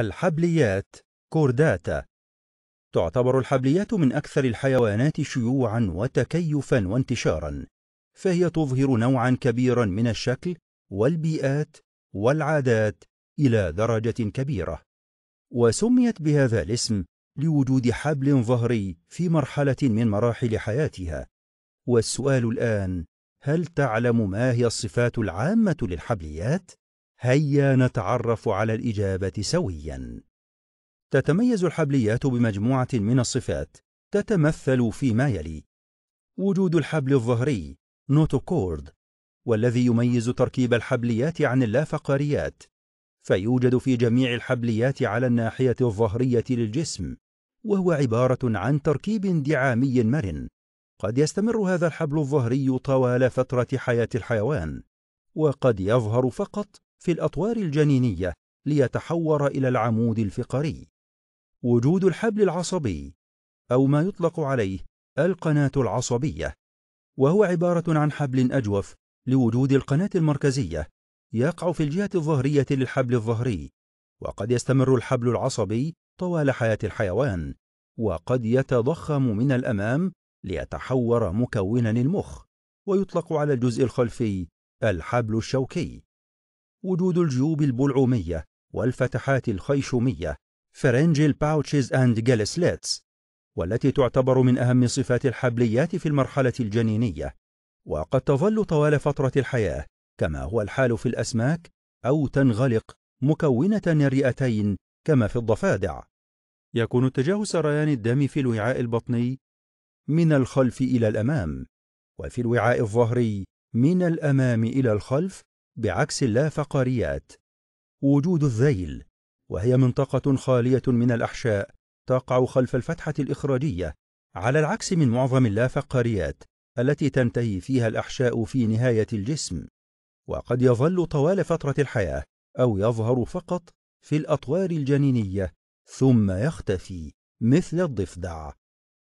الحبليات كورداتا تعتبر الحبليات من أكثر الحيوانات شيوعا وتكيفا وانتشارا فهي تظهر نوعا كبيرا من الشكل والبيئات والعادات إلى درجة كبيرة وسميت بهذا الاسم لوجود حبل ظهري في مرحلة من مراحل حياتها والسؤال الآن هل تعلم ما هي الصفات العامة للحبليات؟ هيا نتعرف على الإجابة سويا تتميز الحبليات بمجموعة من الصفات تتمثل فيما يلي وجود الحبل الظهري نوتوكورد والذي يميز تركيب الحبليات عن اللافقاريات فيوجد في جميع الحبليات على الناحية الظهرية للجسم وهو عبارة عن تركيب دعامي مرن قد يستمر هذا الحبل الظهري طوال فترة حياة الحيوان وقد يظهر فقط في الأطوار الجنينية ليتحور إلى العمود الفقري وجود الحبل العصبي أو ما يطلق عليه القناة العصبية وهو عبارة عن حبل أجوف لوجود القناة المركزية يقع في الجهة الظهرية للحبل الظهري وقد يستمر الحبل العصبي طوال حياة الحيوان وقد يتضخم من الأمام ليتحور مكونا المخ ويطلق على الجزء الخلفي الحبل الشوكي وجود الجيوب البلعومية والفتحات الخيشومية فرنجل باوتشز أند جالسليتس والتي تعتبر من أهم صفات الحبليات في المرحلة الجنينية وقد تظل طوال فترة الحياة كما هو الحال في الأسماك أو تنغلق مكونة الرئتين كما في الضفادع يكون اتجاه سريان الدم في الوعاء البطني من الخلف إلى الأمام وفي الوعاء الظهري من الأمام إلى الخلف بعكس اللافقاريات وجود الذيل وهي منطقة خالية من الأحشاء تقع خلف الفتحة الإخراجية على العكس من معظم اللافقاريات التي تنتهي فيها الأحشاء في نهاية الجسم وقد يظل طوال فترة الحياة أو يظهر فقط في الأطوار الجنينية ثم يختفي مثل الضفدع